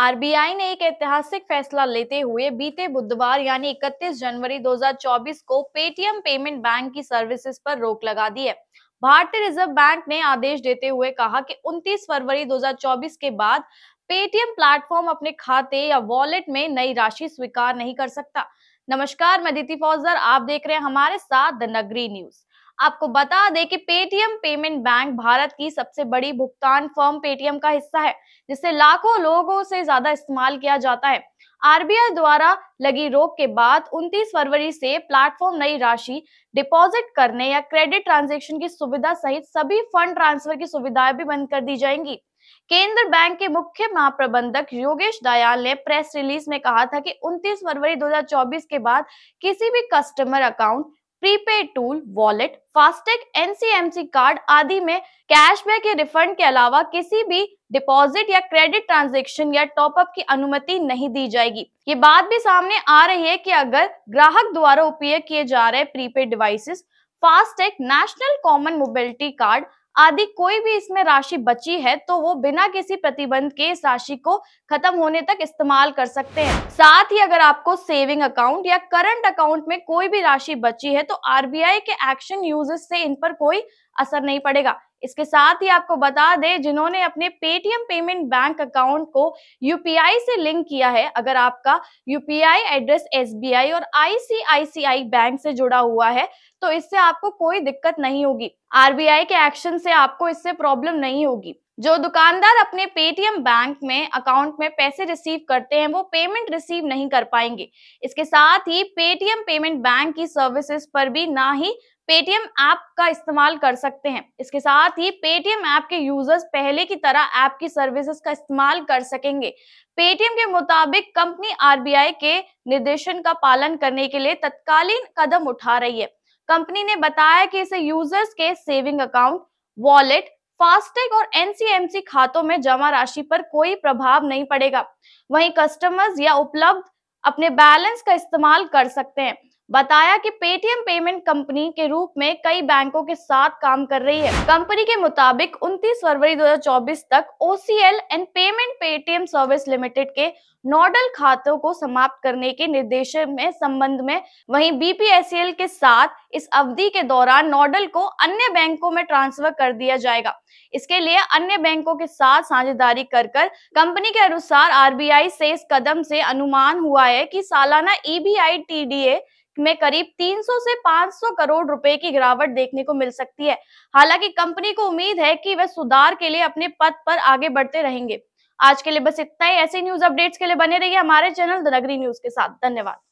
RBI ने एक ऐतिहासिक फैसला लेते हुए बीते बुधवार यानी 31 जनवरी 2024 को पेटीएम पेमेंट बैंक की सर्विसेज पर रोक लगा दी है भारतीय रिजर्व बैंक ने आदेश देते हुए कहा कि 29 फरवरी 2024 के बाद पेटीएम प्लेटफॉर्म अपने खाते या वॉलेट में नई राशि स्वीकार नहीं कर सकता नमस्कार मैं दिति फौजर आप देख रहे हैं हमारे साथ द नगरी न्यूज़ आपको बता दें कि पेटीएम पेमेंट बैंक भारत की सबसे बड़ी भुगतान फर्म पेटीएम का हिस्सा है जिसे लाखों लोगों से ज्यादा इस्तेमाल किया जाता है आरबीआई द्वारा लगी रोक के बाद 29 फरवरी से प्लेटफॉर्म नई राशि डिपॉजिट करने या क्रेडिट ट्रांजेक्शन की सुविधा सहित सभी फंड ट्रांसफर की सुविधाएं भी बंद कर दी जाएंगी केंद्र बैंक के मुख्य महाप्रबंधक योगेश दयाल ने प्रेस रिलीज में कहा था कि 29 फरवरी 2024 के बाद किसी भी customer account prepaid tool wallet FASTag NCMC card आदि में कैशबैक या रिफंड के अलावा किसी भी डिपॉजिट या क्रेडिट ट्रांजेक्शन या टॉपअप की अनुमति नहीं दी जाएगी ये बात भी सामने आ रही है कि अगर ग्राहक द्वारा उपयोग किए जा रहे prepaid devices FASTag national common mobility card आदि कोई भी इसमें राशि बची है तो वो बिना किसी प्रतिबंध के इस राशि को खत्म होने तक इस्तेमाल कर सकते हैं साथ ही अगर आपको सेविंग अकाउंट या करंट अकाउंट में कोई भी राशि बची है तो आरबीआई के एक्शन यूजेस से इन पर कोई असर नहीं पड़ेगा इसके साथ ही आपको बता दें जिन्होंने अपने पेटीएम पेमेंट बैंक अकाउंट को यूपीआई से लिंक किया है अगर आपका यूपीआई एड्रेस एसबीआई और आईसीआईसीआई बैंक से जुड़ा हुआ है तो इससे आपको कोई दिक्कत नहीं होगी आरबीआई के एक्शन से आपको इससे प्रॉब्लम नहीं होगी जो दुकानदार अपने पेटीएम बैंक में अकाउंट में पैसे रिसीव करते हैं वो पेमेंट रिसीव नहीं कर पाएंगे इसके साथ ही पेटीएम पेमेंट बैंक की सर्विसेज पर भी ना ही पेटीएम ऐप का इस्तेमाल कर सकते हैं इसके साथ ही पेटीएम ऐप के यूजर्स पहले की तरह ऐप की सर्विसेज का इस्तेमाल कर सकेंगे पेटीएम के मुताबिक कंपनी आरबीआई के निर्देशन का पालन करने के लिए तत्कालीन कदम उठा रही है कंपनी ने बताया कि इसे यूजर्स के सेविंग अकाउंट वॉलेट फास्टैग और एनसीएमसी खातों में जमा राशि पर कोई प्रभाव नहीं पड़ेगा वहीं कस्टमर्स या उपलब्ध अपने बैलेंस का इस्तेमाल कर सकते हैं बताया कि पेटीएम पेमेंट कंपनी के रूप में कई बैंकों के साथ काम कर रही है कंपनी के मुताबिक 29 फरवरी 2024 तक OCL and payment Paytm service limited के नोडल खातों को समाप्त करने के निर्देश में संबंध में वहीं बीपीएसएल के साथ इस अवधि के दौरान नोडल को अन्य बैंकों में ट्रांसफर कर दिया जाएगा इसके लिए अन्य बैंकों के साथ साझेदारी कर कर कंपनी के अनुसार आरबीआई से इस कदम से अनुमान हुआ है कि सालाना ईबीआई e टीडीए में करीब 300 से 500 करोड़ रुपए की गिरावट देखने को मिल सकती है हालांकि कंपनी को उम्मीद है कि वह सुधार के लिए अपने पद पर आगे बढ़ते रहेंगे आज के लिए बस इतना ही ऐसे न्यूज अपडेट्स के लिए बने रहिए हमारे चैनल द नगरी न्यूज के साथ धन्यवाद